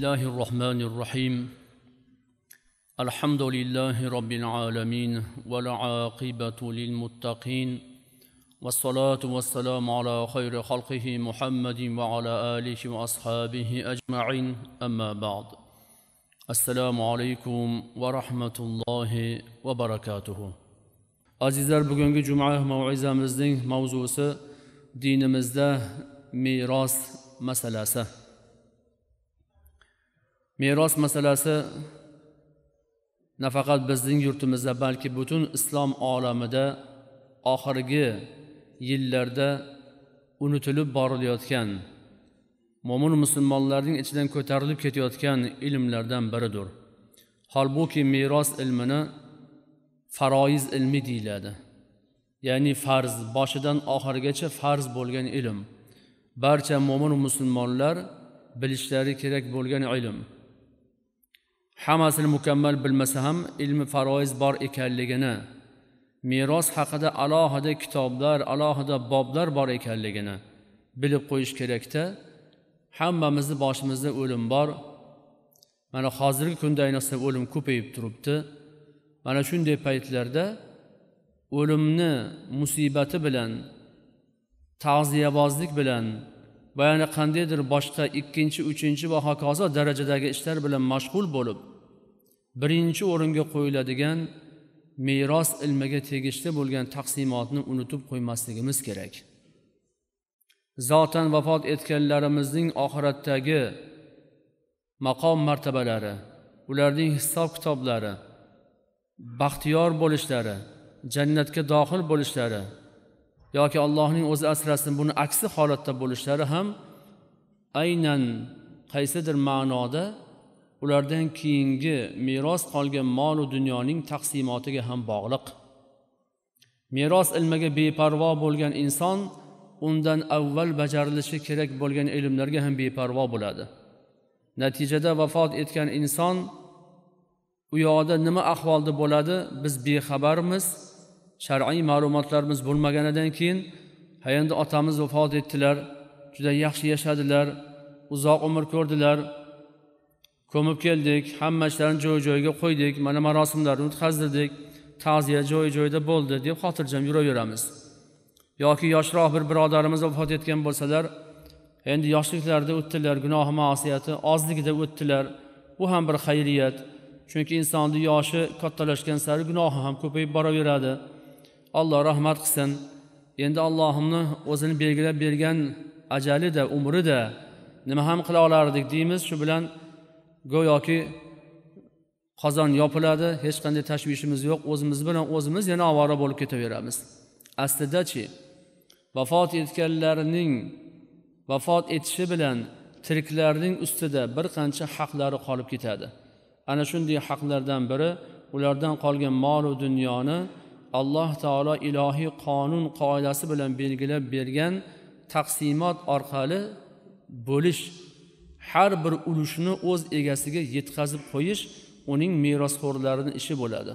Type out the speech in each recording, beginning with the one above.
الله الرحمن الرحيم الحمد لله رب العالمين والعاقبة للمتقين والصلاة والسلام على خير خلقه محمد وعلى آله وأصحابه أجمعين أما بعد السلام عليكم ورحمة الله وبركاته Azizlar bugungi juma mavizamizning mavzusi dinimizda meros masalasi meros masalasi nafaqat bizning yurtimizda balki butun islom olamida oxirgi yillarda unutilib borilayotgan mo'min musulmonlarning ichidan ko'tarilib ketayotgan ilmlardan biridir holbuki meros ilmini faroiz ilmi deyiladi ya'ni farz boshidan oxirigacha farz bo'lgan ilm barcha mo'min musulmonlar bilishlari kerak bo'lgan ilm hammasini mukammal bilmasa ham ilmi faroiz bor ekanligini meros haqida alohida kitoblar alohida boblar bor ekanligini bilib qo'yish kerakda hammamizni boshimizda o'lim bor mana hozirgi kunda ayniqsa o'lim ko'payib turibdi mana shunday paytlarda o'limni musibati bilan ta'ziyabozlik bilan va yana qandaydir boshqa ikkinchi uchinchi va hokazo darajadagi ishlar bilan mashg'ul bo'lib birinchi o'ringa qo'yiladigan meros ilmiga tegishli bo'lgan taqsimotni unutib qo'ymasligimiz kerak zotan vafot etganlarimizning oxiratdagi maqom martabalari ularning hisob kitoblari baxtiyor bo'lishlari jannatga dohil bo'lishlari yoki allohning o'zi asrasin buni aksi holatda bo'lishlari ham aynan qaysidir ma'noda ulardan keyingi meros qolgan molu dunyoning taqsimotiga ham bog'liq meros ilmiga beparvo bo'lgan inson undan avval bajarilishi kerak bo'lgan ilmlarga ham beparvo bo'ladi natijada vafot etgan inson u yoqda nima ahvolda bo'ladi biz bexabarmiz shar'iy ma'lumotlarimiz bo'lmaganidan keyin ha endi otamiz vafot etdilar juda yaxshi yashadilar uzoq umr ko'rdilar ko'mib keldik hamma ishlarni joy joyiga qo'ydik mana marosimlarni o'tkazdirdik ta'ziya joy joyida bo'ldi deb xotirjam yuraveramiz yoki yoshroq bir birodarimiz vafot etgan bo'lsalar endi yoshliklarida o'tdilar gunohi ma'siyati ozligida o'tdilar bu ham bir xayriyat chunki insonni yoshi kattalashgan sari gunohi ham ko'payib boraveradi alloh rahmat qilsin endi allohimni o'zini belgilab bergan ajalida umrida nima ham qila olardik deymiz shu bilan go'yoki qozon yopiladi hech qanday tashvishimiz yo'q o'zimiz bilan o'zimiz yana ovora bo'lib ketaveramiz aslidachi vafot etganlarning vafot etishi bilan tiriklarning ustida bir qancha haqlari qolib ketadi ana shunday haqlardan biri ulardan qolgan molu dunyoni alloh taolo ilohiy qonun qoidasi bilan belgilab bergan taqsimot orqali bo'lish har bir ulushni o'z egasiga yetkazib qo'yish uning merosxo'rlarini ishi bo'ladi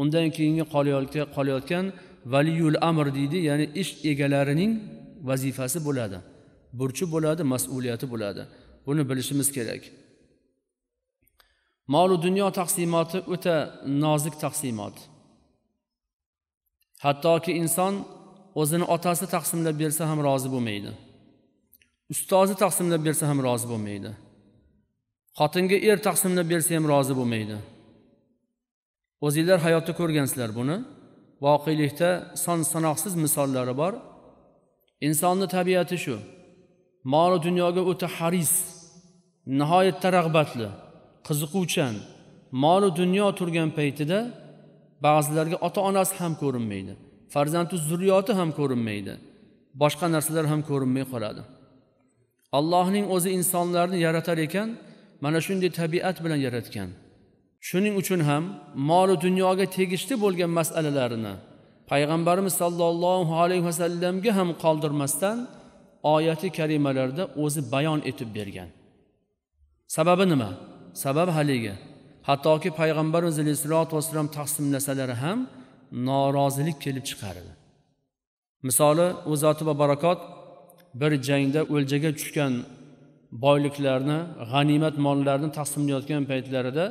undan keyingi qolayotgan valiyul amr deydi ya'ni ish egalarining vazifasi bo'ladi burchi bo'ladi mas'uliyati bo'ladi buni bilishimiz kerak molu dunyo taqsimoti o'ta nozik taqsimot hattoki inson o'zini otasi taqsimlab bersa ham rozi bo'lmaydi ustozi taqsimlab bersa ham rozi bo'lmaydi xotinga er taqsimlab bersa ham rozi bo'lmaydi o'zinglar hayotda ko'rgansizlar buni voqelikda son sanoqsiz misollari bor insonni tabiati shu molu dunyoga o'ta haris nihoyatda rag'batli qiziquvchan molu dunyo turgan paytida ba'zilarga ota onasi ham ko'rinmaydi farzandi zurriyoti ham ko'rinmaydi boshqa narsalar ham ko'rinmay qoladi allohning o'zi insonlarni yaratar ekan mana shunday tabiat bilan yaratgan shuning uchun ham molu dunyoga tegishli bo'lgan masalalarini payg'ambarimiz sollallohu alayhi vasallamga ham qoldirmasdan oyati karimalarda o'zi bayon etib bergan sababi nima sabab haligi hattoki payg'ambarimiz alayhissalotu vassalom taqsimlasalari ham norozilik kelib chiqardi misoli u zoti va barakot bir jangda o'ljaga tushgan boyliklarni g'animat mollarni taqsimlayotgan paytlarida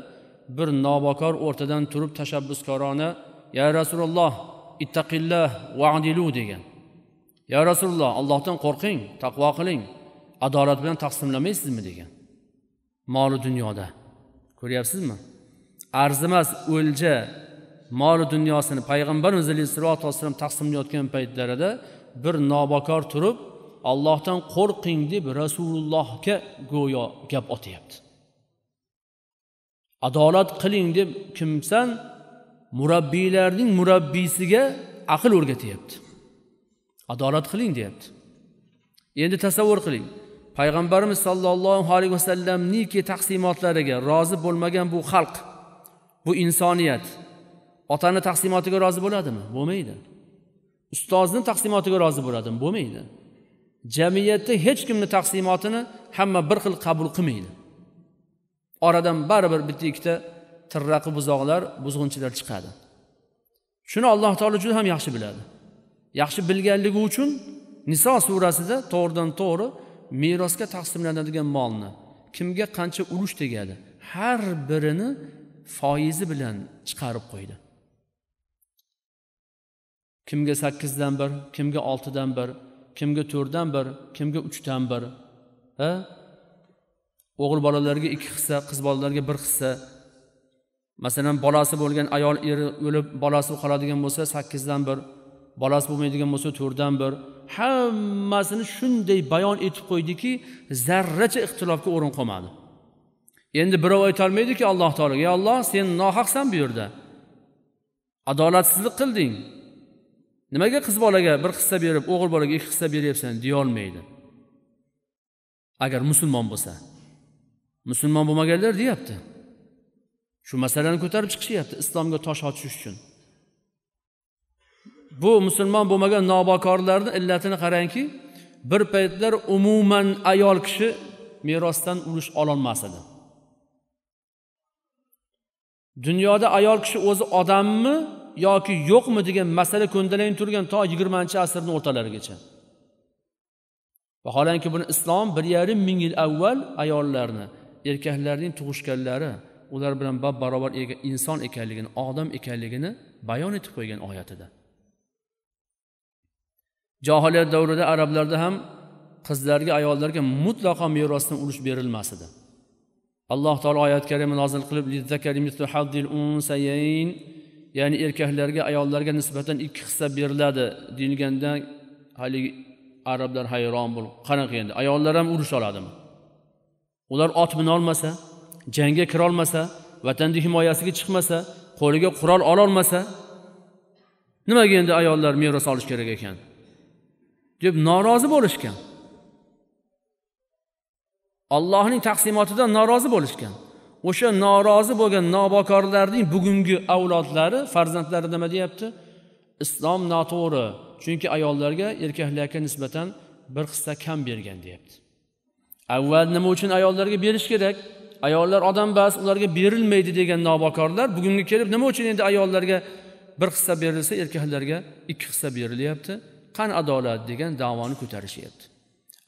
bir nobokor o'rtadan turib tashabbuskorona ya rasululloh ittaqillah vadilu degan ya rasululloh allohdan qo'rqing taqvo qiling adolat bilan taqsimlamaysizmi degan moli dunyoda ko'ryapsizmi arzimas o'lja moli dunyosini payg'ambarimiz alayhissalotu vassalam taqsimlayotgan paytlarida bir nobakor turib ollohdan qo'rqing deb rasulullohga go'yo gap otyapti adolat qiling deb kimsan murabbiylarning murabbiysiga aql o'rgatyapti adolat qiling deyapti endi tasavvur qiling payg'ambarimiz sollallohu alayhi vasallamniki taqsimotlariga rozi bo'lmagan bu xalq bu insoniyat otani taqsimotiga rozi bo'ladimi bo'lmaydi ustozni taqsimotiga rozi bo'ladimi bo'lmaydi jamiyatda hech kimni taqsimotini hamma bir xil qabul qilmaydi oradan baribir bitta ikkita tirraqi buzoqlar buzg'unchilar chiqadi shuni alloh taolo juda ham yaxshi biladi yaxshi bilganligi uchun niso surasida to'g'ridan to'g'ri merosga taqsimlanadigan molni kimga qancha ulush tegadi har birini foizi bilan chiqarib qo'ydi kimga sakkizdan bir kimga oltidan bir kimga to'rtdan bir kimga uchdan bir ha o'g'il bolalarga ikki hissa qiz bolalarga bir hissa masalan bolasi bo'lgan ayol eri o'lib bolasi qoladigan bo'lsa sakkizdan bir bolasi bo'lmaydigan bo'lsa to'rtdan bir hammasini shunday bayon etib qo'ydiki zarracha ixtilofga o'rin qolmadi endi birov aytolmaydiki alloh taologa ey olloh sen nohaqsan bu yerda adolatsizlik qilding nimaga qiz bolaga bir hissa berib o'g'il bolaga ikki hissa beryapsan deyolmaydi agar musulmon bo'lsa musulmon bo'lmaganlar deyapti shu masalani ko'tarib chiqishyapti islomga tosh otish uchun bu musulmon bo'lmagan nobokorlarni illatini qarangki bir paytlar umuman ayol kishi merosdan ulush ololmas edi dunyoda ayol kishi o'zi odammi yoki yo'qmi degan masala ko'ndalang turgan to yigirmanchi asrni o'rtalarigacha vaholanki buni islom bir yarim ming yil avval ayollarni erkaklarning tug'ishganlari ular bilan bab barobar inson ekanligini odam ekanligini bayon etib qo'ygan oyatida johiliyat davrida arablarda ham qizlarga ayollarga mutlaqo merosdan ulush berilmas edi alloh taolo oyat karima nozil qilib ya'ni erkaklarga ayollarga nisbatan ikki hissa beriladi deyilganda haligi arablar hayron bo'lib qanaqa endi ayollar ham urush oladimi ular ot minolmasa jangga kirolmasa vatanni himoyasiga chiqmasa qo'liga qurol ololmasa nimaga endi ayollar meros olish kerak ekan deb norozi bo'lishgan allohning taqsimotidan norozi bo'lishgan o'sha norozi bo'lgan nobokorlarning bugungi avlodlari farzandlari nima deyapti islom noto'g'ri chunki ayollarga erkaklarga nisbatan bir hissa kam bergan deyapti avval nima uchun ayollarga berish kerak ayollar odambaas ularga berilmaydi degan nobokorlar bugunga kelib nima uchun endi ayollarga bir hissa berilsa erkaklarga ikki hissa berilyapti qan adolat degan davoni ko'tarishyapti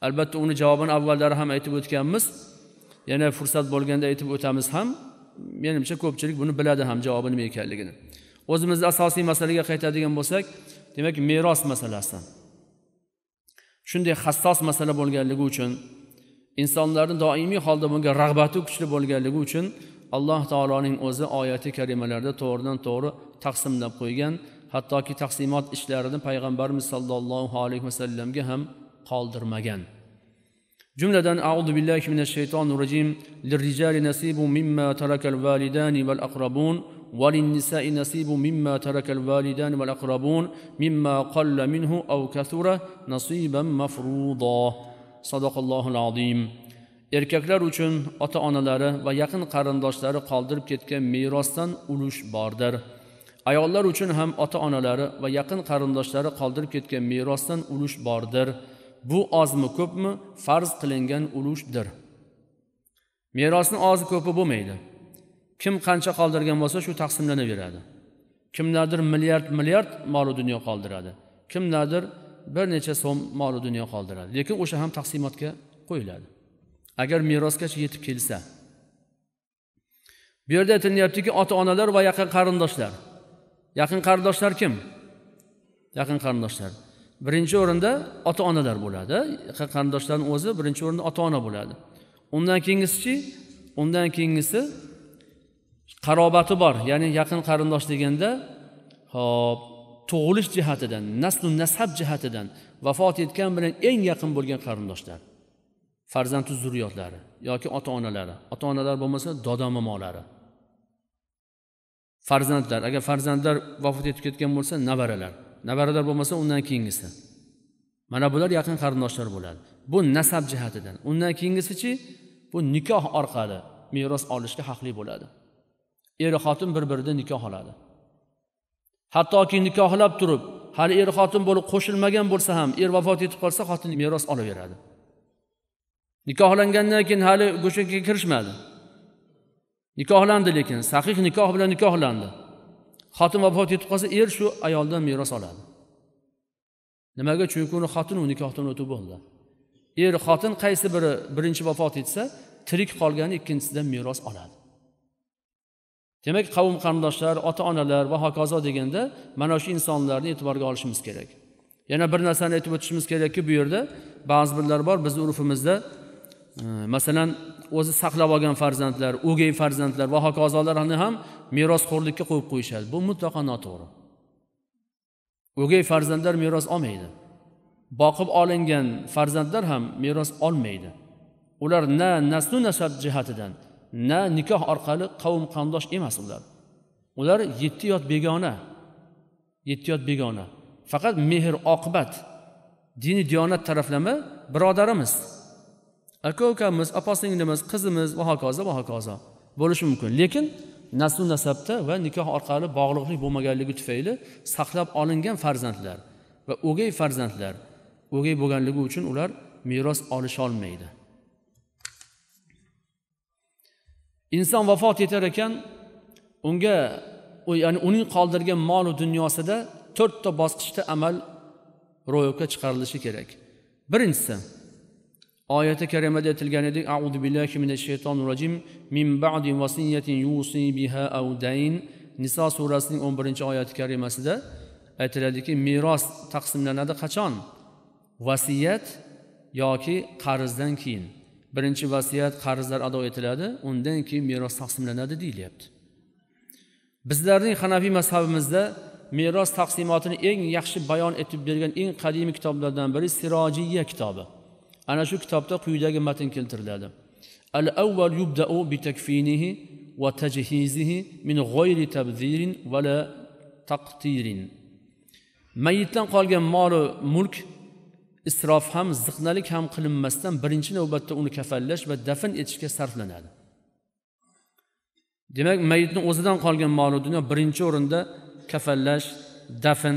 albatta uni javobini avvallari ham aytib o'tganmiz yana fursat bo'lganda aytib o'tamiz ham menimcha ko'pchilik buni biladi ham javobi nima ekanligini o'zimizni asosiy masalaga qaytadigan bo'lsak demak meros masalasi shunday hassos masala bo'lganligi uchun insonlarni doimiy holda bunga rag'bati kuchli bo'lganligi uchun alloh taoloning o'zi oyati karimalarda to'g'ridan to'g'ri taqsimlab qo'ygan hattoki taqsimot ishlarini payg'ambarimiz sollallohu alayhi vasallamga ham qoldirmagan jumladan audu billahi minash shaytonir rojim lirrijali nasibu mimma tarakal validani val aqrabun وللنساء نصيب مما ترك الوالدان والأقربون مما قل منه أو كثر نصيبا مفروضا صدق الله العظيم erkaklar uchun ota onalari va yaqin qarindoshlari qoldirib ketgan merosdan ulush bordir ayollar uchun ham ota onalari va yaqin qarindoshlari qoldirib ketgan merosdan ulush bordir bu ozmi ko'pmi farz qilingan ulushdir merosni ozi ko'pi bo'lmaydi kim qancha qoldirgan bo'lsa shu taqsimlanaveradi kimlardir milliard milliard molu dunyo qoldiradi kimlardir bir necha so'm molu dunyo qoldiradi lekin o'sha ham taqsimotga qo'yiladi agar merosgacha yetib kelsa bu yerda aytilyaptiki ota onalar va yaqin qarindoshlar yaqin qarindoshlar kim yaqin qarindoshlar birinchi o'rinda ota onalar bo'ladi yaqin qarindoshlarni o'zi birinchi o'rinda ota ona bo'ladi undan keyingisichi undan keyingisi qarobati bor ya'ni yaqin qarindosh deganda hop tug'ilish jihatidan naslu nasab jihatidan vafot etgan bilan eng yaqin bo'lgan qarindoshlar farzandi zurriyotlari yoki ota onalari ota onalar bo'lmasa doda momolari farzandlar agar farzandlar vafot etib ketgan bo'lsa nabaralar nabaralar bo'lmasa undan keyingisi mana bular yaqin qarindoshlar bo'ladi bu nasab jihatidan undan keyingisichi bu nikoh orqali meros olishga haqli bo'ladi er xotin bir biridan nikoh oladi hattoki nikohlab turib hali er xotin bo'lib qo'shilmagan bo'lsa ham er vafot etib qolsa xotin meros olaveradi nikohlangandan keyin hali go'shakka kirishmadi nikohlandi lekin sahih nikoh bilan nikohlandi xotin vafot etib qolsa er shu ayoldan meros oladi nimaga chunki uni xotini u nikohdan o'tib bo'ldi er xotin qaysi biri birinchi vafot etsa tirik qolgani ikkinchisidan meros oladi demak qavm qarindoshlar ota onalar va hokazo deganda mana shu insonlarni e'tiborga olishimiz kerak yana bir narsani aytib o'tishimiz kerakki bu yerda ba'zi birlar bor bizni urfimizda e, masalan o'zi saqlab olgan farzandlar o'gay farzandlar va hokazolarni ham merosxo'rlikka qo'yib qo'yishadi bu mutlaqo noto'g'ri o'gay farzandlar meros olmaydi boqib olingan farzandlar ham meros olmaydi ular na naslu nasab jihatidan na nikoh orqali qavm qondosh emas ular ular yetti yot begona yetti yot begona faqat mehr oqibat dini diyonat taraflama birodarimiz aka ukamiz opa singlimiz qizimiz va hokazo va hokazo bo'lishi mumkin lekin naslu nasabda va nikoh orqali bog'liqlik bo'lmaganligi tufayli saqlab olingan farzandlar va o'gay farzandlar o'gay bo'lganligi uchun ular meros olisholmaydi inson vafot etar ekan unga ya'ni uning qoldirgan molu dunyosida to'rtta bosqichda amal ro'yobga chiqarilishi kerak birinchisi oyati karimada aytilgan edi audu billahi minash shaytonir rojim min ba'di vasiyatin yusi biha au niso surasining o'n birinchi oyati karimasida aytiladiki meros taqsimlanadi qachon vasiyat yoki qarzdan keyin birinchi vasiyat qarzlar ado etiladi undan keyin meros taqsimlanadi deyilyapti bizlarning hanafiy mazhabimizda meros taqsimotini eng yaxshi bayon etib bergan eng qadimiy kitoblardan biri sirojiya kitobi ana shu kitobda quyidagi matn keltiriladi al avval yubdau bi takfinihi va tajhizihi min g'oyri tabzirin va la taqtirin mayitdan qolgan molu mulk isrof ham ziqnalik ham qilinmasdan birinchi navbatda uni kafallash va dafn etishga sarflanadi demak mayitni o'zidan qolgan molu dunyo birinchi o'rinda kafallash dafn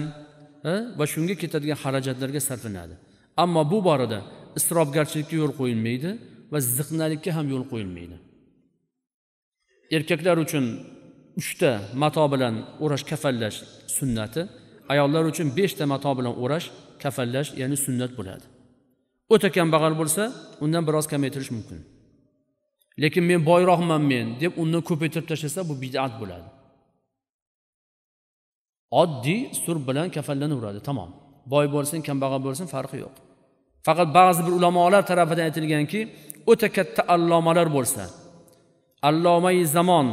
va shunga ketadigan xarajatlarga sarflanadi ammo bu borada isrofgarchilikka yo'l qo'yilmaydi va ziqnalikka ham yo'l qo'yilmaydi erkaklar uchun uchta mato bilan o'rash kafallash sunnati ayollar uchun beshta mato bilan o'rash kafallash ya'ni sunnat bo'ladi o'ta kambag'al bo'lsa undan biroz kamaytirish mumkin lekin men boyroqman men deb undan ko'paytirib tashlasa bu bidat bo'ladi oddiy sur bilan kafallanaveradi tamom boy bo'lsin kambag'al bo'lsin farqi yo'q faqat ba'zi bir ulamolar tarafidan aytilganki o'ta katta allomalar bo'lsa allomai zamon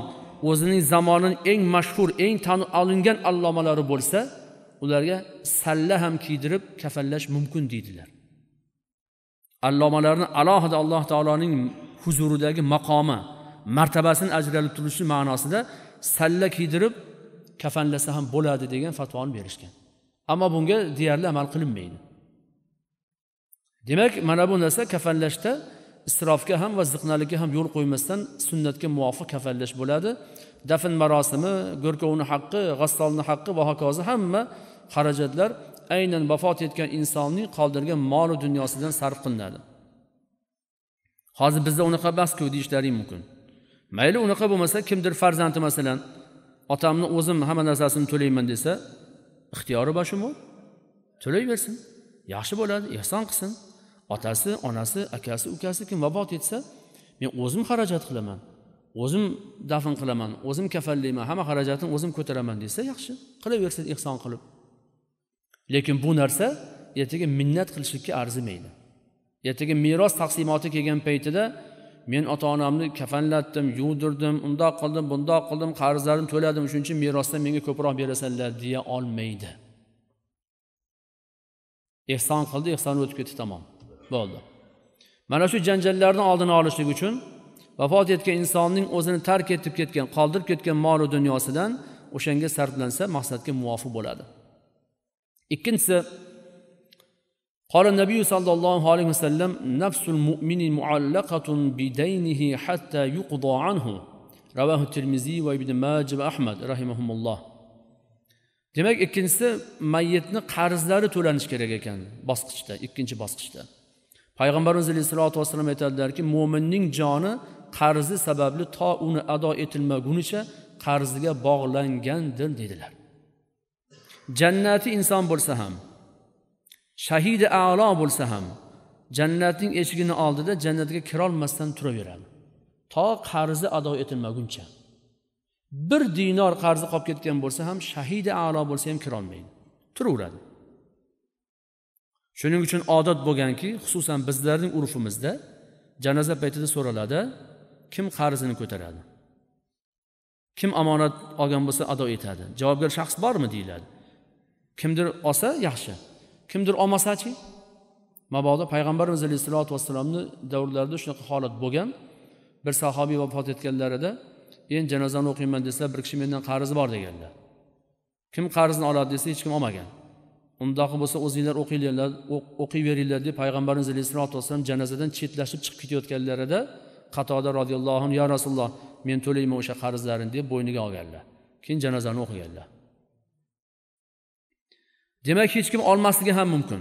o'zining zamonini eng mashhur eng tan olingan allomalari bo'lsa ularga salla ham kiydirib kafanlash mumkin deydilar allomalarni alohida alloh taoloning huzuridagi maqomi martabasini ajralib turishi ma'nosida salla kiydirib kafanlasa ham bo'ladi degan fatvoni berishgan ammo bunga deyarli amal qilinmaydi demak mana bu narsa kafanlashda isrofga ham va ziqnalikka ham yo'l qo'ymasdan sunnatga muvofiq kafanlash bo'ladi dafn marosimi go'rkovni haqqi g'assolni haqqi va hokazo hamma xarajatlar aynan vafot etgan insonning qoldirgan molu dunyosidan sarf qilinadi hozir bizda unaqa emasku deyishlaring mumkin mayli unaqa bo'lmasa kimdir farzandi masalan otamni o'zim hamma narsasini to'layman desa ixtiyori shumi to'layversin yaxshi bo'ladi ehson qilsin otasi onasi akasi ukasi kim vafot etsa men o'zim xarajat qilaman o'zim dafn qilaman o'zim kafallayman hamma xarajatni o'zim ko'taraman desa yaxshi qilaversa ehson qilib lekin bu narsa ertaga minnat qilishlikka arzimaydi ertaga meros taqsimoti kelgan paytida men ota onamni kafanlatdim yuvdirdim undoq qildim bundoq qildim qarzlarimni to'ladim shuning uchun merosdan menga ko'proq berasanlar deya olmaydi ehson qildi ehson o'tib ketdi tamom bo'ldi mana shu janjallarni oldini olishlik uchun vafot etgan insonning o'zini tark etib ketgan qoldirib ketgan molu dunyosidan o'shanga sarflansa maqsadga muvofiq bo'ladi ikkinchisi قال nabiy sollallohu alayhi vasallam nafsul mu'mini muallaqatun bidaynihi hatta yuqdo anhu ravahu termiziy va ibn majib ahmad rahimahumulloh demak ikkinchisi mayyitni qarzlari to'lanishi kerak ekan bosqichda ikkinchi bosqichda payg'ambarimiz alayhissalotu vassalam aytadilarki mo'minning joni qarzi sababli to uni ado etilmagunicha qarziga bog'langandir dedilar jannati inson bo'lsa ham shahidi a'lo bo'lsa ham jannatning eshigini oldida jannatga kirolmasdan turaveradi to qarzi ado etilmaguncha bir dinor qarzi qolib ketgan bo'lsa ham shahidi a'lo bo'lsa ham kirolmaydi turaveradi shuning uchun odat bo'lganki xususan bizlarning urfimizda janoza paytida so'raladi kim qarzini ko'taradi kim omonat olgan bo'lsa ado etadi javobgar shaxs bormi deyiladi kimdir olsa yaxshi kimdir olmasachi mabodo payg'ambarimiz alayhisalotu vassalomni davrlarida shunaqa holat bo'lgan bir sahobiy vafot etganlarida men janozani o'qiyman desa bir kishi mendan qarzi bor deganlar kim qarzni oladi desa hech kim olmagan undaqi bo'lsa o'zinglar o'qinglar o'qiyveringlar deb payg'ambarimiz alayhissalotu vassalam janozadan chetlashib chiqib ketayotganlarida qatoda roziyallohu anhu yo rasululloh men to'layman o'sha qarzlarini deb bo'yniga olganlar keyin janozani o'qiganlar demak hech kim olmasligi ham mumkin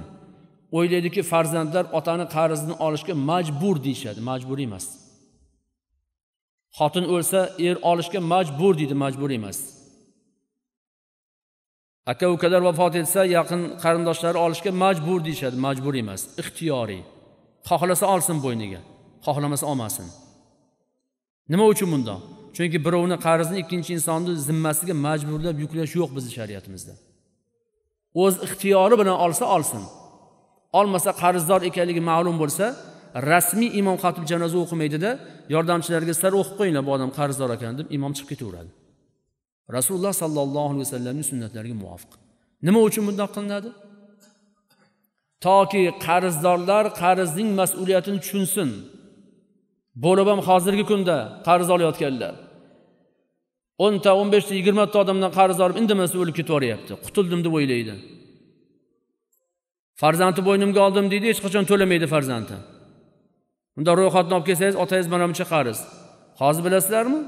o'ylaydiki farzandlar otani qarzini olishga majbur deyishadi majbur emas xotin o'lsa er olishga majbur deydi majbur emas aka ukalar vafot etsa yaqin qarindoshlari olishga majbur deyishadi majbur emas ixtiyoriy xohlasa olsin bo'yniga xohlamasa olmasin nima uchun bundoq chunki birovni qarzini ikkinchi insonni zimmasiga majburlab yuklash yo'q bizni shariatimizda o'z ixtiyori bilan olsa olsin olmasa qarzdor ekanligi ma'lum bo'lsa rasmiy imom xatib janoza o'qimaydida yordamchilarga sizlar o'qib qo'yinglar bu odam qarzdor ekan deb imom chiqib ketaveradi rasululloh sollallohu alayhi vasallamni sunnatlariga muvofiq nima uchun bundoq qilinadi toki qarzdorlar qarzning mas'uliyatini tushunsin bo'lib ham hozirgi kunda qarz olayotganlar o'nta o'n beshta yigirmata odamdan qarz olib indamasdan o'lib ketaveryapti qutuldim deb o'ylaydi farzandni bo'ynimga oldim deydi hech qachon to'lamaydi farzandi unda ro'yxatni olib kelsangiz otangiz mana buncha qarz hozir bilasizlarmi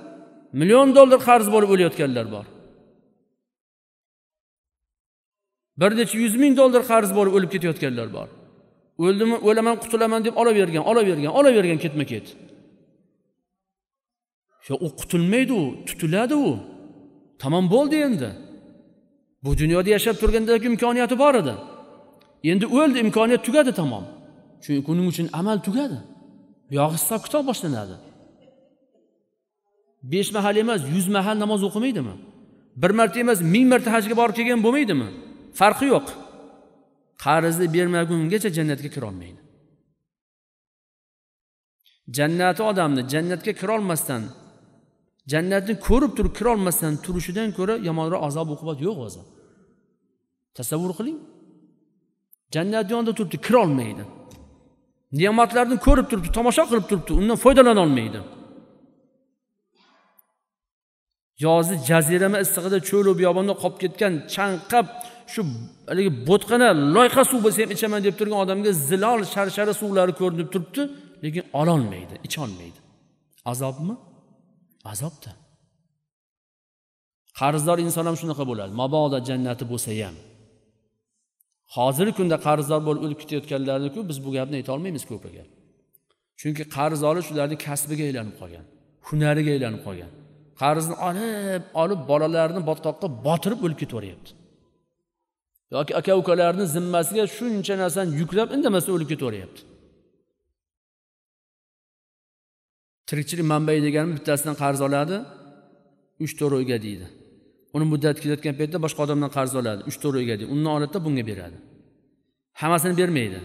million dollar qarz bo'lib o'layotganlar bor bir necha yuz ming dollar qarz bo'lib o'lib ketayotganlar bor o'ldimi o'laman qutulaman deb olavergan olavergan olavergan ketma ket yo u qutulmaydi u tutiladi u tamom bo'ldi endi bu dunyoda yashab turgandagi imkoniyati bor edi endi o'ldi imkoniyat tugadi tamom chunki uning uchun amal tugadi buyog'i hisob kitob boshlanadi besh mahal emas yuz mahal namoz o'qimaydimi bir marta emas ming marta hajga borib kelgan bo'lmaydimi farqi yo'q qarzni bermagungacha jannatga kirolmaydi jannati odamni jannatga kirolmasdan jannatni ko'rib turib kirolmasdan turishidan ko'ra yomonroq azob uqubat yo'q o'zi tasavvur qiling jannatni yonida turibdi kirolmaydi ne'matlarni ko'rib turibdi tomosha qilib turibdi undan foydalana olmaydi yozi jazirama issig'ida cho'lu biyobonda qolib ketgan chanqab shu haligi bo'tqana loyqa suv bo'lsa ham ichaman deb turgan odamga zilol sharshara suvlari ko'rinib turibdi lekin ololmaydi icholmaydi azobmi azobda qarzdor inson ham shunaqa bo'ladi mabodo jannati bo'lsa ham hozirgi kunda qarzdor bo'lib o'lib ketayotganlarniku biz bu gapni aytolmaymiz ko'piga chunki qarz olish ularni kasbiga aylanib qolgan hunariga aylanib qolgan qarzni olib olib bolalarni botqoqqa botirib o'lib ketaveryapti yoki aka ukalarni zimmasiga shuncha narsani yuklab indamasdan o'lib ketaveryapti tirikchilik manbai degani bittasidan qarz oladi uch to'rt o'yga deydi uni muddati kelayotgan paytda boshqa odamdan qarz oladi uch to'rt o'yga deydi undan oladida bunga beradi hammasini bermaydi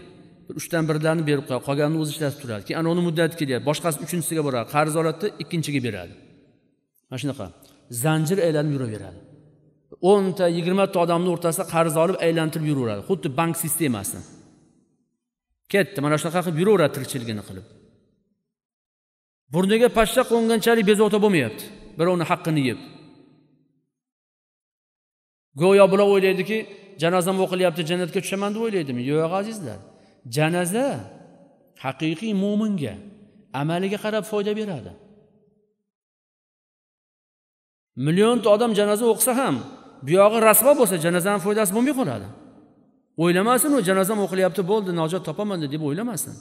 uchdan birlarini berib qo'yadi qolganini o'zi ishlatib turadi keyin ana uni muddati kelyapti boshqasi uchinchisiga boradi qarz oladida ikkinchiga beradi mana shunaqa zanjir aylanib yuraveradi o'nta yigirmata odamni o'rtasida qarz olib aylantirib yuraveradi xuddi bank sistemasini ketdi mana shunaqa qilib yuraveradi tirikchiligini qilib burniga pashsha qo'nganchalik bezovta bo'lmayapti birovni haqqini yeb go'yo bular o'ylaydiki janozam o'qilyapti jannatga tushaman deb o'ylaydimi yo'q azizlar janoza haqiqiy mo'minga amaliga qarab foyda beradi millionta odam janoza o'qisa ham buyog'i rasvo bo'lsa janozani foydasi bo'lmay qoladi o'ylamasin u janozam o'qilyapti bo'ldi najot topaman deb o'ylamasin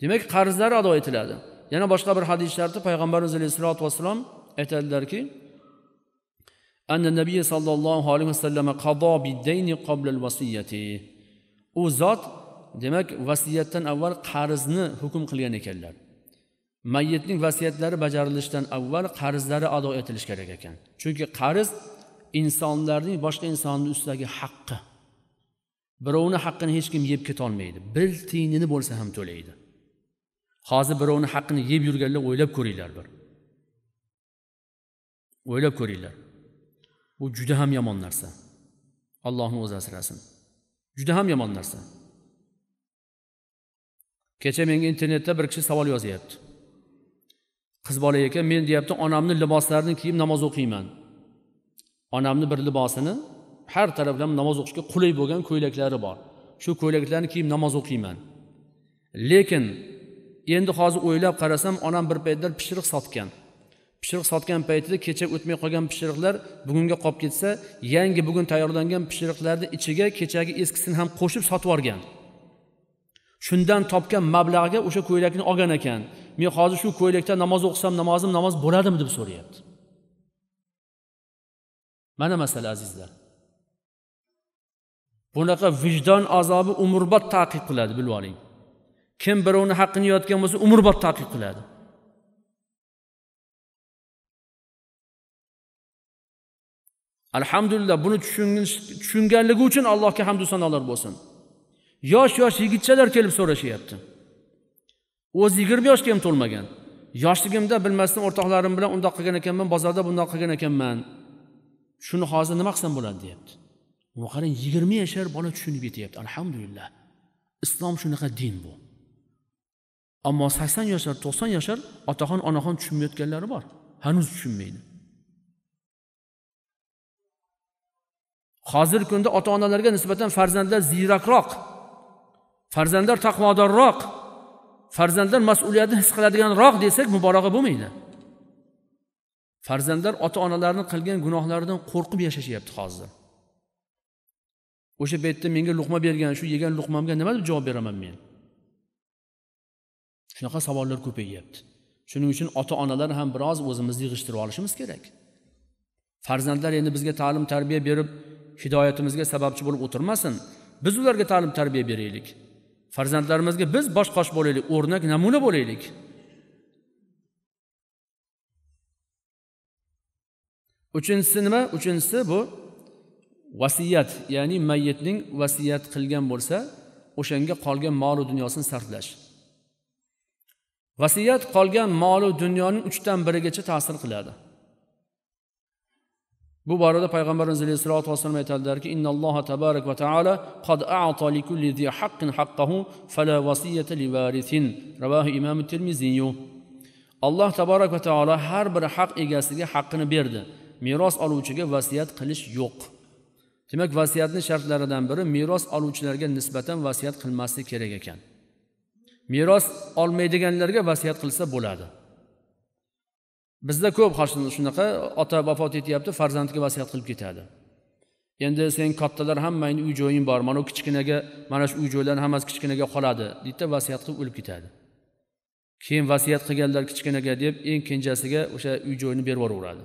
demak qarzlar ado etiladi yana boshqa bir hadislarda payg'ambarimiz alayhissalotu vassalom aytadilarki أن nabiy sollallohu alayhi vasallam u zot demak vasiyatdan avval qarzni hukm qilgan ekanlar mayyitning vasiyatlari bajarilishidan avval qarzlari ado etilishi kerak ekan chunki qarz insonlarning boshqa insonni ustidagi haqqi birovni haqqini hech kim yeb ketolmaydi bir tiyinini bo'lsa ham to'laydi hozir birovni haqqini yeb yurganlar o'ylab ko'ringlar bir o'ylab ko'ringlar bu juda ham yomon narsa allohni o'zi asrasin juda ham yomon narsa kecha menga internetda bir kishi savol yozyapti qiz bola ekan men deyapti onamni liboslarini kiyib namoz o'qiyman onamni bir libosini har taraflama namoz o'qishga qulay bo'lgan ko'ylaklari bor shu ko'ylaklarni kiyib namoz o'qiyman lekin endi hozir o'ylab qarasam onam bir paytlar pishiriq sotgan pishiriq sotgan paytida kecha o'tmay qolgan pishiriqlar bugunga qolib ketsa yangi bugun tayyorlangan pishiriqlarni ichiga kechagi eskisini ham qo'shib sotib yuborgan shundan topgan mablag'iga o'sha ko'ylakni olgan ekan men hozir shu ko'ylakda namoz o'qisam namozim namoz bo'ladimi deb so'rayapti mana masala azizlar bunaqa vijdon azobi umrbod ta'qib qiladi bilib oling kim birovni haqqini yeyotgan bo'lsa umrbod ta'qib qiladi alhamdulillah buni tushunganligi uchun allohga hamdu sanolar bo'lsin yosh yosh yigitchalar kelib so'rashyapti o'zi yigirma yoshga ham to'lmagan yoshligimda bilmasdan o'rtoqlarim bilan undoq qilgan ekanman bozorda bundoq qilgan ekanman shuni hozir nima qilsam bo'ladi deyapti qarang yigirma yashar bola tushunib yetyapti alhamdulillah islom shunaqa din bu ammo sakson yashar to'qson yashar otaxon onaxon tushunmayotganlari bor hanuz tushunmaydi hozirgi kunda ota onalarga nisbatan farzandlar ziyrakroq farzandlar taqvodorroq farzandlar mas'uliyatni his qiladiganroq desak muborog'a bo'lmaydi farzandlar ota onalarini qilgan gunohlaridan qo'rqib yashashyapti hozir o'sha paytda menga luqma bergan shu yegan luqmamga nima deb javob beraman men shunaqa savollar ko'payyapti shuning uchun ota onalar ham biroz o'zimizni yig'ishtirib olishimiz kerak farzandlar endi bizga ta'lim tarbiya berib hidoyatimizga sababchi bo'lib o'tirmasin biz ularga ta'lim tarbiya beraylik farzandlarimizga biz bosh qosh bo'laylik o'rnak namuna bo'laylik uchinchisi nima uchinchisi bu vasiyat ya'ni mayyitning vasiyat qilgan bo'lsa o'shanga qolgan molu dunyosini sarflash vasiyat qolgan molu dunyoning uchdan birigacha ta'sir qiladi bu borada payg'ambarimiz alayhisalotu vassalom aytadilarki innalloha tabarak va taala qad a'ta likulli zi haqqin haqqahu fala vasiyata li ravahu imom termiziyu alloh tabarak va taolo har bir haq egasiga haqqini berdi meros oluvchiga vasiyat qilish yo'q demak vasiyatni shartlaridan biri meros oluvchilarga nisbatan vasiyat qilmaslik kerak ekan meros olmaydiganlarga vasiyat qilsa bo'ladi bizda ko'p shunaqa ota vafot etyapti farzandiga vasiyat qilib ketadi endi sen kattalar hammangni uy joying bor mana u kichkinaga mana shu uy joylarni hammasi kichkinaga qoladi deydida vasiyat qilib o'lib ketadi keyin vasiyat qilganlar kichkinaga deb eng kenjasiga o'sha uy joyini berib yuboraveradi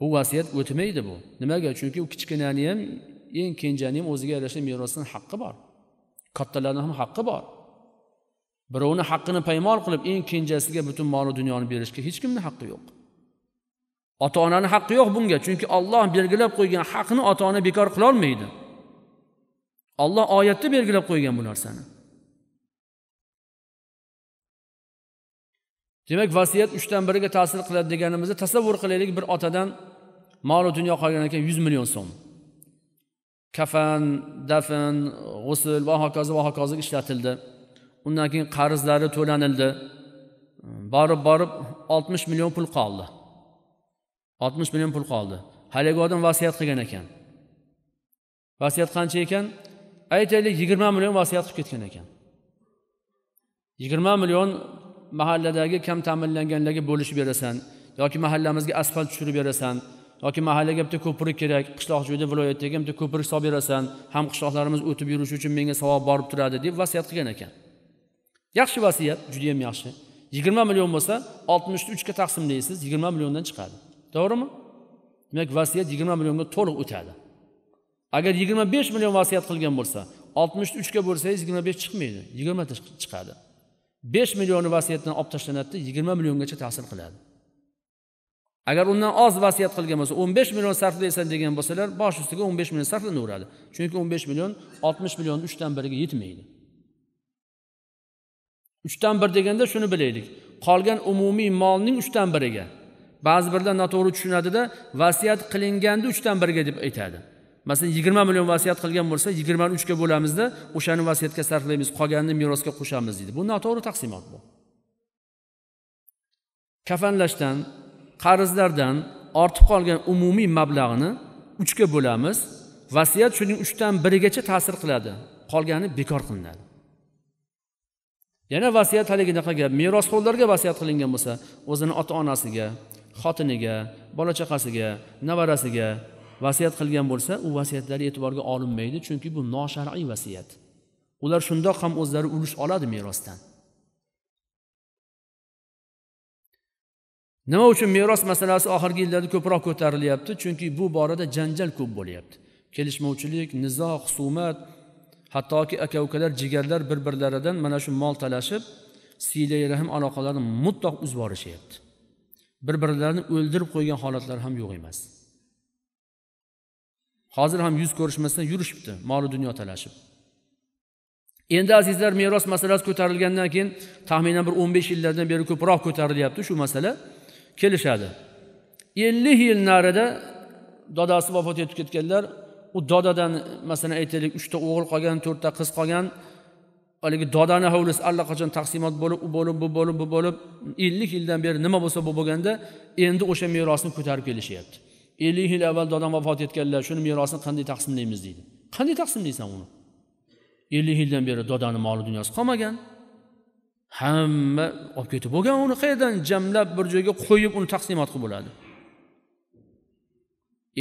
bu vasiyat o'tmaydi bu nimaga chunki u kichkinani ham eng kenjani ham o'ziga yarasha merosdan haqqi bor kattalarni ham haqqi bor birovni haqqini paymol qilib eng kenjasiga butun molu dunyoni berishga hech kimni haqqi yo'q ota onani haqqi yo'q bunga chunki olloh belgilab qo'ygan haqni ota ona bekor qilolmaydi olloh oyatda belgilab qo'ygan bu narsani demak vasiyat uchdan biriga ta'sir qiladi deganimizda tasavvur qilaylik bir otadan molu dunyo qolgan ekan yuz million so'm kafan dafn g'usul va hokazo va hokazo ishlatildi undan keyin qarzlari to'lanildi borib borib oltmish million pul qoldi oltmish million pul qoldi haligi odam vasiyat qilgan ekan vasiyat qancha ekan aytaylik yigirma million vasiyat qilib ketgan ekan yigirma million mahalladagi kam ta'minlanganlarga bo'lishib berasan yoki mahallamizga asfalt tushirib berasan yoki mahallaga bitta ko'prik kerak qishloq joyda viloyatdagi bitta ko'prik solib berasan ham qishloqlarimiz o'tib yurishi uchun menga savob borib turadi deb vasiyat qilgan ekan yaxshi vasiyat judayam yaxshi yigirma million bo'lsa oltmishni uchga taqsimlaysiz yigirma milliondan chiqadi to'g'rimi demak vasiyat yigirma millionga to'liq o'tadi agar yigirma besh million vasiyat qilgan bo'lsa oltmish uchga bo'lsangiz yigirma besh chiqmaydi yigirmata chiqadi besh millioni vasiyatdan olib tashlanadida yigirma milliongacha ta'sir qiladi agar undan oz vasiyat qilgan bo'lsa o'n besh million sarflaysan degan bo'lsalar bosh ustiga o'n besh million sarflanaveradi chunki o'n besh million oltmish millionni uchdan biriga yetmaydi uchdan bir deganda shuni bilaylik qolgan umumiy molning uchdan biriga ba'zi birlar noto'g'ri tushunadida vasiyat qilinganni uchdan biriga deb aytadi masalan yigirma million vasiyat qilgan bo'lsa yigirmani uchga bo'lamizda o'shani vasiyatga sarflaymiz qolganini merosga qo'shamiz deydi bu noto'g'ri taqsimot bu kafanlashdan qarzlardan ortib qolgan umumiy mablag'ni uchga bo'lamiz vasiyat shuning uchdan birigacha ta'sir qiladi qolgani bekor qilinadi yana vasiyat haligi gap merosxo'rlarga vasiyat qilingan bo'lsa o'zini ota onasiga xotiniga bola chaqasiga nevarasiga vasiyat qilgan bo'lsa u vasiyatlari e'tiborga olinmaydi chunki bu noshar'iy vasiyat ular shundoq ham o'zlari ulush oladi merosdan nima uchun meros masalasi oxirgi yillarda ko'proq ko'tarilyapti chunki bu borada janjal ko'p bo'lyapti kelishmovchilik nizo husumat hattoki aka ukalar jigarlar bir birlaridan mana shu mol talashib siylay rahm aloqalarini mutlaq uzib yuborishyapti bir birlarini o'ldirib qo'ygan holatlar ham yo'q emas hozir ham yuz ko'rishmasdan yurishibdi moli dunyo talashib endi azizlar meros masalasi ko'tarilgandan keyin taxminan bir o'n besh yillardan beri ko'proq ko'tarilyapti shu masala kelishadi ellik yil narida dodasi vafot etib ketganlar u dodadan masalan aytaylik uchta o'g'il qolgan to'rtta qiz qolgan haligi dodani hovlisi allaqachon taqsimot bo'lib u bo'lib bu bo'lib bu bo'lib ellik yildan beri nima bo'lsa bu bo'lganda endi o'sha merosni ko'tarib kelishyapti ellik yil avval dodam vafot etganlar shuni merosni qanday taqsimlaymiz deydi qanday taqsimlaysan uni ellik yildan beri dodani moli dunyosi qolmagan hamma olib ketib bo'lgan uni qayerdan jamlab bir joyga qo'yib uni taqsimot qilib bo'ladi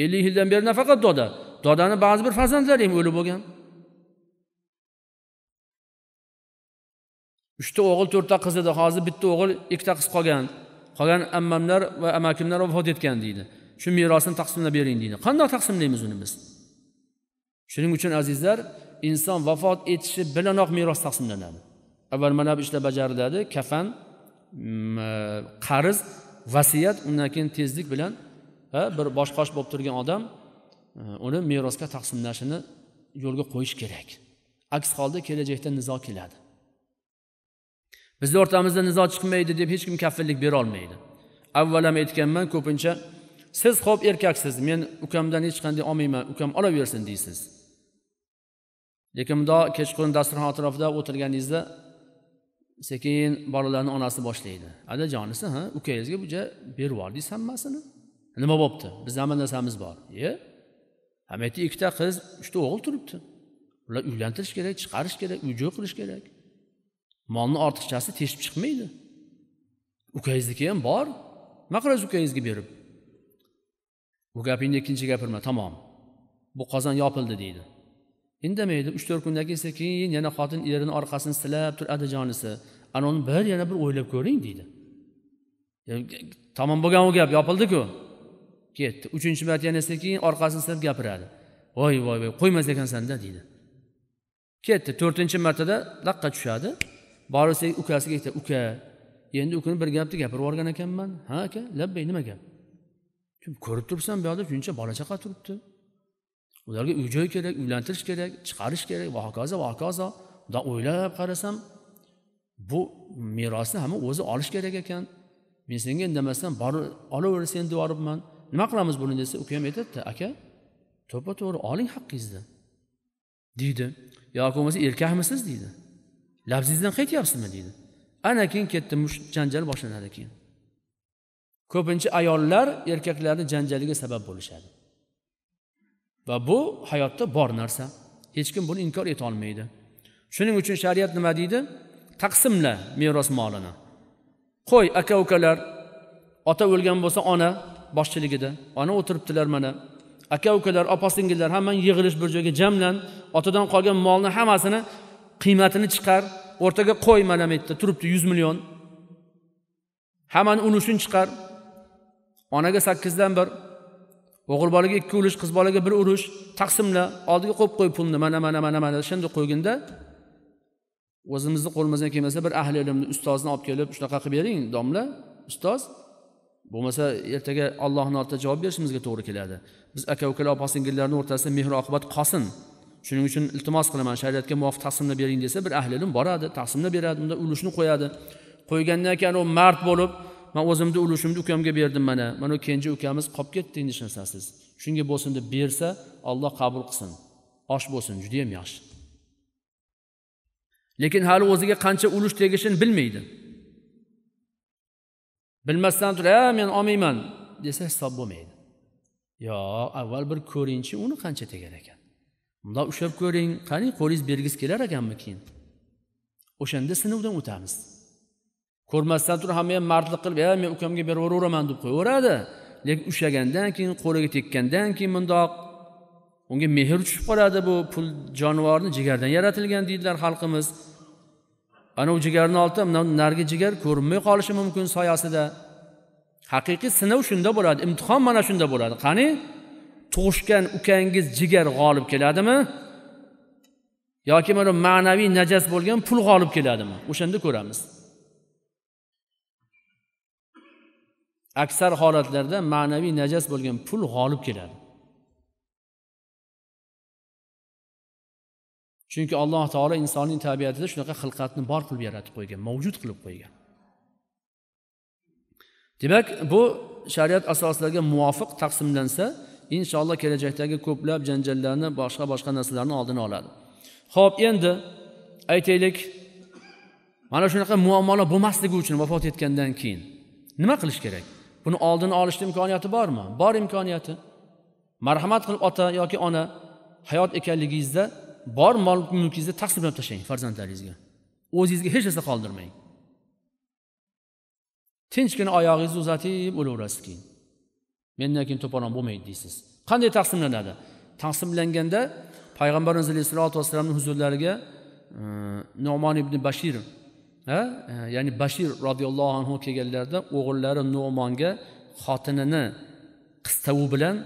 ellik yildan beri nafaqat doda dodani ba'zi bir farzandlari ham o'lib bo'lgan uchta o'g'il to'rtta qiz edi hozir bitta o'g'il ikkita qiz qolgan qolgan ammamlar va amakimlar vafot etgan deydi shu merosni taqsimlab bering deydi qandoq taqsimlaymiz uni biz shuning uchun azizlar inson vafot etishi bilanoq meros taqsimlanadi avval mana bu ishlar bajariladi kafan mm, e, qarz vasiyat undan keyin tezlik bilan va bir bosh qosh bo'lib turgan odam e, uni merosga taqsimlashini yo'lga qo'yish kerak aks holda kelajakda nizo keladi bizni o'rtamizda nizo chiqmaydi deb hech kim kafillik berolmaydi avval ham aytganman ko'pincha siz ho'p erkaksiz men ukamdan hech qanday olmayman ukam olaversin deysiz lekin mundoq kechqurun dasturxon atrofida o'tirganingizda sekin bolalarni onasi boshlaydi adajonisi ha ukangizga buja berib yubordingiz hammasini nima bo'libdi bizni hamma narsamiz bor e ham aytdi ikkita qiz uchta o'g'il turibdi ular uylantirish kerak chiqarish kerak uy joy qilish kerak molni ortiqchasi teshib chiqmaydi ukangizniki ham bor nima qilasiz ukangizga berib bu gapingni ikkinchi gapirma tamom bu qozon yopildi deydi indamaydi uch to'rt kundan keyin sekin yana xotin erini orqasini silab turadi jonisi uni bir yana bir o'ylab ko'ring deydi tamom bo'lgan u gap yopildiku ketdi uchinchi marta yana sekin orqasini silab gapiradi voy voy voy qo'ymas ekansanda deydi ketdi to'rtinchi martada laqqa tushadi borsak ukasiga aytadi uka endi u kuni bir gapni gapirib yuborgan ekanman ha aka labbay nima gap ko'rib turibsan bu yoqda shuncha bola chaqa turibdi ularga uy joy kerak uylantirish kerak chiqarish kerak va hokazo va hokazo bundoq o'ylab qarasam bu merosni hamma o'zi olish kerak ekan men senga indamasdan borib olaver sen deyoribman nima qilamiz buni desa ham aytadida aka to'ppa to'g'ri oling haqqingizni deydi yoki bo'lmasa erkakmisiz deydi labzingizdan qaytyapsizmi deydi ana keyin ketdi janjal boshlanadi keyin ko'pincha ayollar erkaklarni janjaliga sabab bo'lishadi va bu hayotda bor narsa hech kim buni inkor olmaydi shuning uchun shariat nima deydi taqsimla meros molini qo'y aka ukalar ota o'lgan bo'lsa ona boshchiligida ona o'tiribdilar mana aka ukalar opa singillar hammang yig'ilish bir joyga jamlan otadan qolgan molni hammasini qiymatini chiqar o'rtaga qo'y mana bu yerda turibdi yuz million hammani ulushini chiqar onaga sakkizdan bir o'g'il bolaga ikki ulush qiz bolaga bir urush taqsimla oldiga qo'yib qo'y pulni mana mana mana mana shunday qo'yginda o'zimizni qo'limizdan kelmasa bir ahli ilmni ustozni olib kelib shunaqa qilib bering domla ustoz bo'lmasa ertaga allohni oldida javob berishimizga to'g'ri keladi biz aka ukalar opa singillarni o'rtasida mehr oqibat qolsin shuning uchun iltimos qilaman shariatga muvofiq taqsimlab bering desa bir ahli ilm boradi taqsimlab beradi unda ulushni qo'yadi qo'ygandan keyin u mard bo'lib man o'zimni ulushimni ukamga berdim mana mana u kenja ukamiz qolib ketdi hech narsasiz shunga bo'lsin deb bersa olloh qabul qilsin osh bo'lsin judayam yaxshi lekin hali o'ziga qancha ulush tegishini bilmaydi bilmasdan turib ha men olmayman desa hisob bo'lmaydi yo avval bir ko'ringchi uni qancha tegar ekan mundoq ushlab ko'ring qani qo'lingiz bergisi kelar ekanmi keyin o'shanda sinovdan o'tamiz ko'rmasdan turib hamma ham mardlik qilib ya men ukamga beraveraman deb qo'yaveradi lekin ushlagandan keyin qo'liga tekkandan keyin mundoq unga mehr tushib qoladi bu pul jonivorni jigardan yaratilgan deydilar xalqimiz ana u jigarni oldida narigi jigar ko'rinmay qolishi mumkin soyasida haqiqiy sinov shunda bo'ladi imtihon mana shunda bo'ladi qani tug'ishgan ukangiz jigar g'olib keladimi yoki mana ma'naviy najas bo'lgan pul g'olib keladimi o'shanda ko'ramiz aksar holatlarda ma'naviy najas bo'lgan pul g'olib keladi chunki alloh taolo insonning tabiatida shunaqa xilqatni bor qilib yaratib qo'ygan mavjud qilib qo'ygan demak bu shariat asoslariga muvofiq taqsimlansa inshaalloh kelajakdagi ko'plab janjallarni boshqa boshqa narsalarni oldini oladi ho'p endi aytaylik mana shunaqa muammolar bo'lmasligi uchun vafot etgandan keyin nima qilish kerak buni oldini olishni imkoniyati bormi bor imkoniyati marhamat qilib ota yoki ona hayot ekanligingizda bor mol mulkingizni taqsimlab tashlang farzandlaringizga o'zingizga hech narsa qoldirmang tinchgina oyog'ingizni uzatib o'laverasiz keyin mendan keyin to'polon bo'lmaydi deysiz qanday taqsimlanadi taqsimlanganda payg'ambarimiz alayhisalotu vassalamni huzurlariga e, nomon ibn bashir ha e, ya'ni bashir roziyallohu anhu kelganlarida o'g'illari nomonga xotinini qistavi bilan e,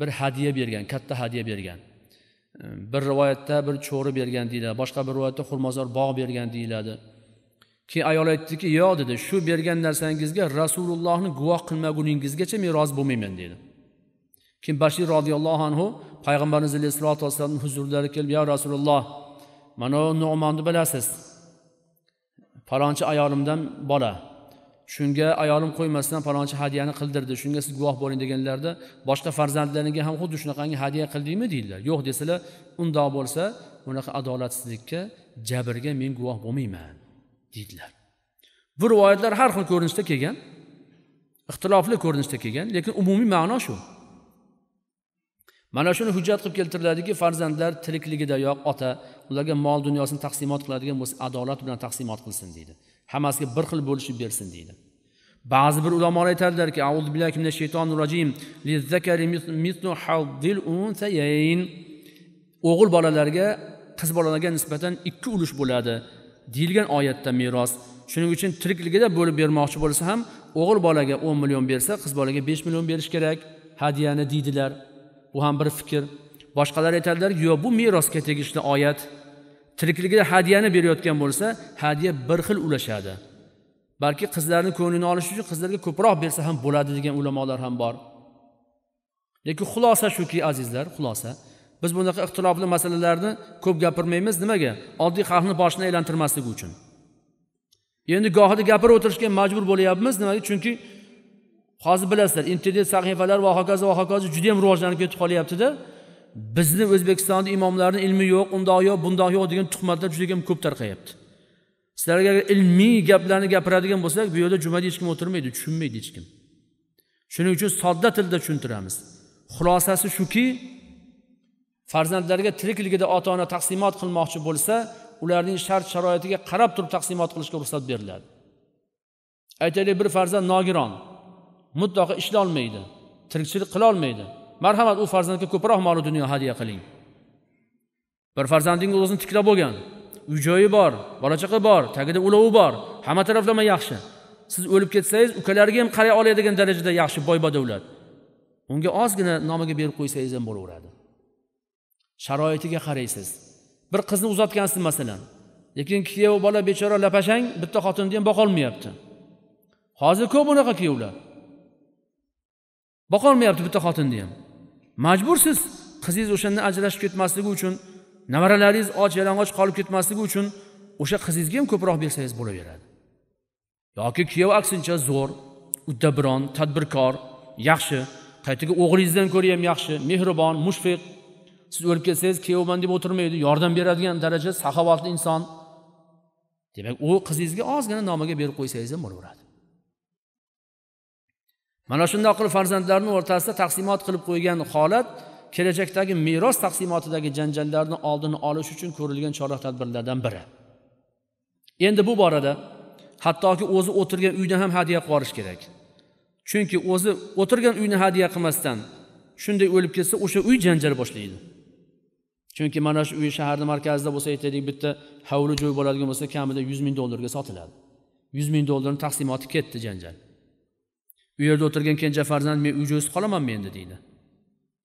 bir hadya bergan katta hadya bergan bir rivoyatda bir cho'ri bergan deyiladi boshqa bir rivoyatda xurmozor bog' bergan deyiladi keyin ayol aytdiki yo'q dedi shu bergan narsangizga rasulullohni guvoh qilmaguningizgacha men rozi bo'lmayman dedi keyin bashir roziyallohu anhu payg'ambarimiz alayhissalotu vassalomni huzurlariga kelib yo rasululloh mana nomonni bilasiz falonchi ayolimdan bola shunga ayolim qo'ymasdan falonchi hadyani qildirdi shunga siz guvoh bo'ling deganlarida boshqa farzandlariga ham xuddi shunaqangi hadya qildingmi deydilar yo'q desalar undoq bo'lsa bunaqa adolatsizlikka jabrga men guvoh bo'lmayman deydilar bu rivoyatlar har xil ko'rinishda kelgan ixtilofli ko'rinishda kelgan lekin umumiy ma'no shu mana shuni hujjat qilib keltiriladiki farzandlar tirikligidayoq ota ularga mol dunyosini taqsimot qiladigan bo'lsa adolat bilan taqsimot qilsin deydi hammasiga bir xil bo'lishib bersin deydi ba'zi bir ulamolar aytadilarki shaytonir rojim o'g'il bolalarga qiz bolalarga nisbatan ikki ulush bo'ladi deyilgan oyatda meros shuning uchun tirikligida bo'lib bermoqchi bo'lsa ham o'g'il bolaga o'n million bersa qiz bolaga besh million berish kerak hadyani deydilar bu ham bir fikr boshqalar aytadilar yo'q bu merosga tegishli oyat tirikligida hadyani berayotgan bo'lsa hadya bir xil ulashadi balki qizlarni ko'nglini olish uchun qizlarga ko'proq bersa ham bo'ladi degan ulamolar ham bor lekin xulosa shuki azizlar xulosa biz bunaqa ixtilofli masalalarni ko'p gapirmaymiz nimaga oddiy xalqni boshini aylantirmasligi uchun endi gohida gapirib o'tirishga majbur bo'lyapmiz nimaga chunki hozir bilasizlar internet sahifalar va hokazo va hokazo judayam rivojlanib ketib qolyaptida bizni o'zbekistonni imomlarini ilmi yo'q undoq yo'q bundoq yo'q degan tuhmatlar juda ham ko'p tarqayapti sizlarga agar ilmiy gaplarni gapiradigan bo'lsak bu yerda jumada hech kim o'tirmaydi tushunmaydi hech kim shuning uchun sodda tilda tushuntiramiz xulosasi shuki farzandlarga tirikligida ota ona taqsimot qilmoqchi bo'lsa ularning shart sharoitiga qarab turib taqsimot qilishga ruxsat beriladi aytaylik bir farzand nogiron mutlaqo ishlolmaydi tirikchilik qilolmaydi marhamat u farzandga ko'proq mol dunyo hadya qiling bir farzandingiz o'zini tiklab bo'lgan uy joyi bor bola chaqa bor tagida ulovi bor hamma taraflama yaxshi siz o'lib ketsangiz ukalariga ham qaray oladigan darajada yaxshi boy badavlat unga ozgina nomiga berib qo'ysangiz ham bo'laveradi sharoitiga qaraysiz bir qizni uzatgansiz masalan lekin kuyov bola bechora lapashang bitta xotinni ham boqolmayapti hozir ko'p unaqa kuyovlar boqolmayapti bitta xotinni ham majbursiz qizingiz o'shanda ajrashib ketmasligi uchun nevaralaringiz och yalang'och qolib ketmasligi uchun o'sha qizingizga ham ko'proq bersangiz bo'laveradi yoki kuyov aksincha zo'r uddabiron tadbirkor yaxshi qaytaga o'g'lingizdan ko'ra ham yaxshi mehribon mushfiq siz o'lib ketsangiz kuyovman deb o'tirmaydi yordam beradigan daraja saxovatli inson demak u qizingizga ozgina nomiga berib qo'ysangiz ham bo'laveradi mana shundoq qilib farzandlarni o'rtasida taqsimot qilib qo'ygan holat kelajakdagi meros taqsimotidagi janjallarni oldini olish uchun ko'rilgan chora tadbirlardan biri endi bu borada hattoki o'zi o'tirgan uyni ham hadya qilib yuborish kerak chunki o'zi o'tirgan uyni hadya qilmasdan shunday o'lib ketsa o'sha uy janjal boshlaydi chunki mana shu uy shaharni markazida bo'lsa aytaylik bitta hovli joy bo'ladigan bo'lsa kamida yuz ming dollarga sotiladi yuz ming dollarni taqsimoti ketdi janjal u yerda o'tirgan kenja farzand men uy joysiz qolamanmi endi deydi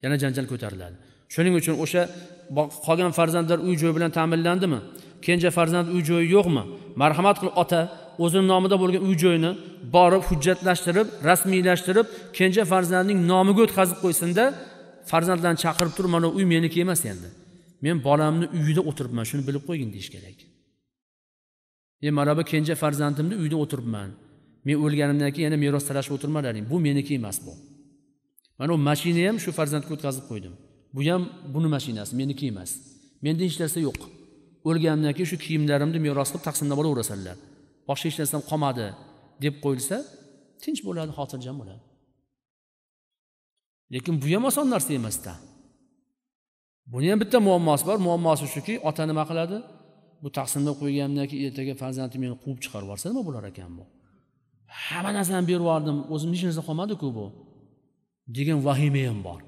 yana janjal ko'tariladi shuning uchun o'sha qolgan farzandlar uy joy bilan ta'minlandimi kenja farzand uy joyi yo'qmi marhamat qilib ota o'zini nomida bo'lgan uy joyni borib hujjatlashtirib rasmiylashtirib kenja farzandning nomiga o'tkazib qo'ysinda farzandlarni chaqirib turib mana uy meniki emas endi men bolamni uyida o'tiribman shuni bilib qo'ying deyish kerak e mana bu kenja farzandimni uyida o'tiribman men o'lganimdan keyin yana meros talashib o'tirmalaring bu meniki emas bu mana u mashina ham shu farzandga o'tkazib qo'ydim bu ham buni mashinasi meniki emas menda hech narsa yo'q o'lganimdan keyin shu kiyimlarimni meros qilib taqsimlab olaverasanlar boshqa hech narsam qolmadi deb qo'yilsa tinch bo'ladi xotirjam bo'ladi lekin bu ham oson narsa emasda buni ham bitta muammosi bor muammosi shuki ota nima qiladi bu taqsimlab qo'ygandan keyin ertaga farzandim meni quvib chiqarib yuborsa nima bo'lar ekan bu hamma narsani berib yubordim o'zimni hech narsa qolmadiku bu degan vahima ham bor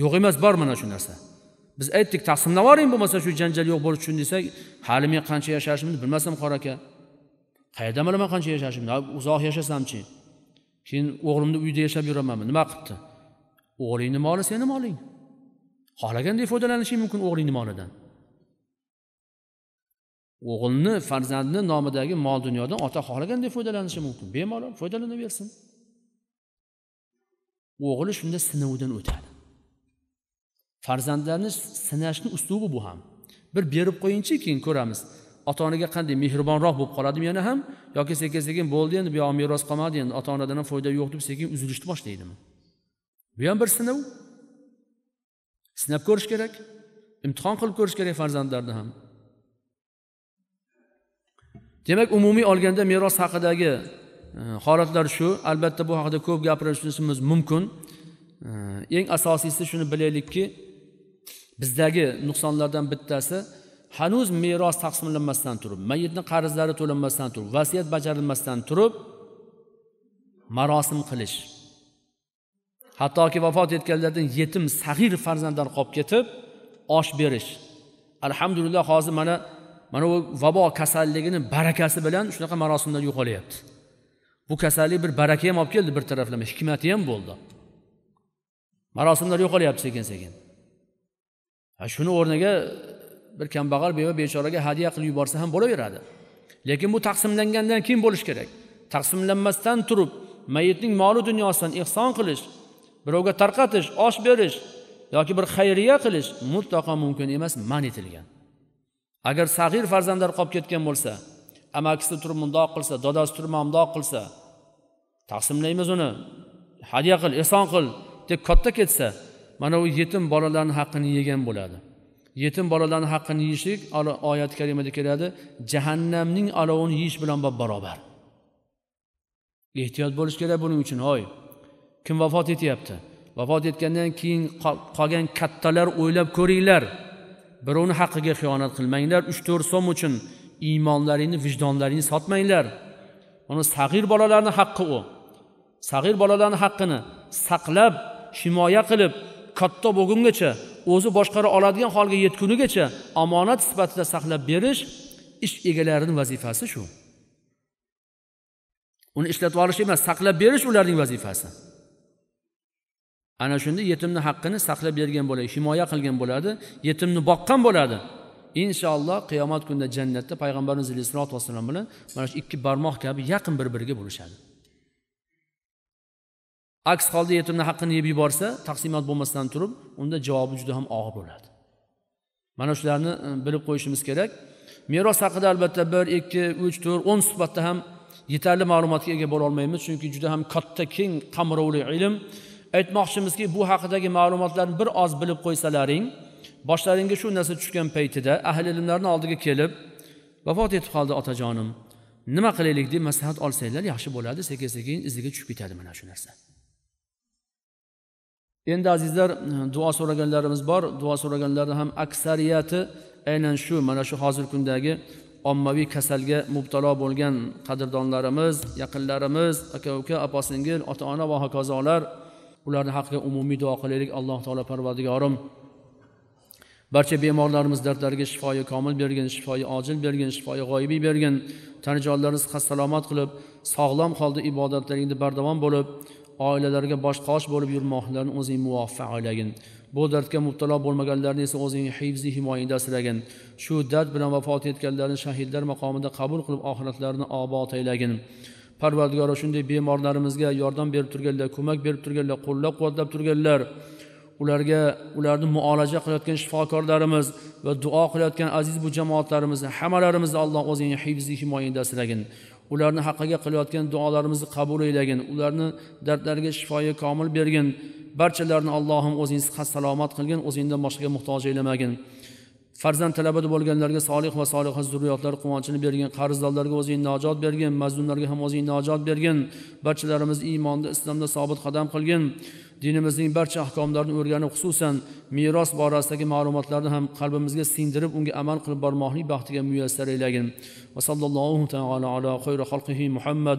yo'q emas bor mana shu narsa biz aytdik taqsimlab yuboring bo'lmasa shu janjal yo'q bo'lishi uchun desak hali men qancha yashashimni bilmasam qor aka qayerdan bilaman qancha yashashimni uzoq yashasamchi keyin o'g'limni uyida yashab yuramanmi nima qilibdi o'g'lingni moli seni moling xohlaganday foydalanishing mumkin o'g'lingni molidan o'g'ilni farzandni nomidagi mol dunyodan ota xohlaganday foydalanishi mumkin bemalol foydalanaversin o'g'li shunda sinovidan o'tadi farzandlarni sinashni uslubi bu ham bir berib qo'yingchi keyin ko'ramiz ota onaga qanday mehribonroq bo'lib qoladimi yana ham yoki sekin sekin bo'ldi endi bu meros qolmadi endi ota onadan ham foyda yo'q deb sekin uzilishni boshlaydimi bu ham bir sinov sinab ko'rish kerak imtihon qilib ko'rish kerak farzandlarni ham demak umumiy olganda meros haqidagi e, holatlar shu albatta bu haqida ko'p gapirishimiz mumkin e, eng asosiysi shuni bilaylikki bizdagi nuqsonlardan bittasi hanuz meros taqsimlanmasdan turib mayitni qarzlari to'lanmasdan turib vasiyat bajarilmasdan turib marosim qilish hattoki vafot etganlardan yetim sag'ir farzandlar qolib ketib osh berish alhamdulillah hozir mana mana bu vabo kasalligini barakasi bilan shunaqa marosimlar yo'qolyapti bu kasallik bir baraka ham olib keldi bir taraflama hikmati ham bo'ldi marosimlar yo'qolyapti sekin sekin shuni o'rniga bir kambag'al beva bechoraga hadya qilib yuborsa ham bo'laveradi lekin bu taqsimlangandan keyin bo'lishi kerak taqsimlanmasdan turib mayitning moli dunyosidan ehson qilish birovga tarqatish osh berish yoki bir xayriya qilish mutlaqo mumkin emas man etilgan agar sag'ir farzandlar qolib ketgan bo'lsa amakisi turib mundoq qilsa dodasi turib mana bundoq qilsa taqsimlaymiz uni hadya qil ehson qil deb katta ketsa mana u yetim bolalarni haqqini yegan bo'ladi yetim bolalarni haqqini yeyishlik oyat karimada keladi jahannamning olovini yeyish bilan barobar ehtiyot bo'lish kerak buning uchun hoy kim vafot etyapti vafot etgandan keyin qolgan kattalar o'ylab ko'ringlar birovni haqqiga xiyonat qilmanglar uch to'rt so'm uchun iymonlaringni vijdonlaringni sotmanglar uni sag'ir bolalarni haqqi u sag'ir bolalarni haqqini saqlab himoya qilib katta bo'lgungacha o'zi boshqara oladigan holga yetgunigacha omonat sifatida saqlab berish ish egalarining vazifasi shu uni ishlatib olish emas saqlab berish ularning vazifasi ana shunda yetimni haqqini saqlab bergan bo'ladi himoya qilgan bo'ladi yetimni boqqan bo'ladi inshaalloh qiyomat kunida jannatda payg'ambarimiz alayhisalotu vassalom bilan mana shu ikki barmoq kabi yaqin bir biriga bo'lishadi aks holda yetimni haqqini yeb yuborsa taqsimot bo'lmasdan turib unda javobi juda ham og'ir bo'ladi mana shularni e, bilib qo'yishimiz kerak meros haqida albatta bir ikki uch to'rt o'n suhbatda ham yetarli ma'lumotga ega bo'la olmaymiz chunki juda ham katta keng qamrovli ilm aytmoqchimizki bu haqidagi ma'lumotlarni bir oz bilib qo'ysalaring boshlaringga shu narsa tushgan paytida ahli ilmlarni oldiga kelib vafot etib qoldi otajonim nima qilaylik deb maslahat olsanglar yaxshi bo'ladi sekin sekin iziga tushib ketadi mana shu narsa endi azizlar duo so'raganlarimiz bor duo so'raganlarni ham aksariyati aynan shu mana shu hozirgi kundagi ommaviy kasalga mubtalo bo'lgan qadrdonlarimiz yaqinlarimiz aka uka opa singil ota ona va hokazolar ularni haqqiga umumiy duo qilaylik alloh taolo parvardigorim barcha bemorlarimiz dardlariga shifoyi komil bergin shifoyi ojil bergin shifoyi g'oyibiy bergin tan sihat salomat qilib sog'lom holda ibodatlaringda bardavom bo'lib oilalarga bosh qosh bo'lib yurmoqlarni o'zing muvaffaq aylagin bu dardga mubtalo bo'lmaganlarni esa o'zing hifzi himoyangda asragin shu dard bilan vafot etganlarni shahidlar maqomida qabul qilib oxiratlarini obod aylagin parvardigoro shunday bemorlarimizga yordam berib turganlar ko'mak berib turganlar qo'llab quvvatlab turganlar ularga ularni muolaja qilayotgan shifokorlarimiz va duo qilayotgan aziz bu jamoatlarimizni hammalarimizni alloh o'zing hifzi himoyangda asragin ularni haqqiga qilayotgan duolarimizni qabul aylagin ularni dardlariga shifoyi komil bergin barchalarini allohim o'zing sihat salomat qilgin o'zingdan boshqaga muhtoj aylamagin farzand talabada bo'lganlarga solih va soliha zurriyotlar quvonchini bergin qarzdorlarga o'zing najot bergin mazlumlarga ham o'zing najot bergin barchalarimizni iymonda islomda sobit qadam qilgin dinimizning barcha ahkomlarini o'rganib xususan meros borasidagi ma'lumotlarni ham qalbimizga singdirib unga amal qilib bormoqlik baxtiga muyassar aylagin va sallallohu taala ala xayri xalqihi muhammad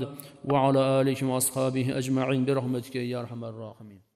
va ala alihi va ashabihi ajmain bi rahmatika ya rohimin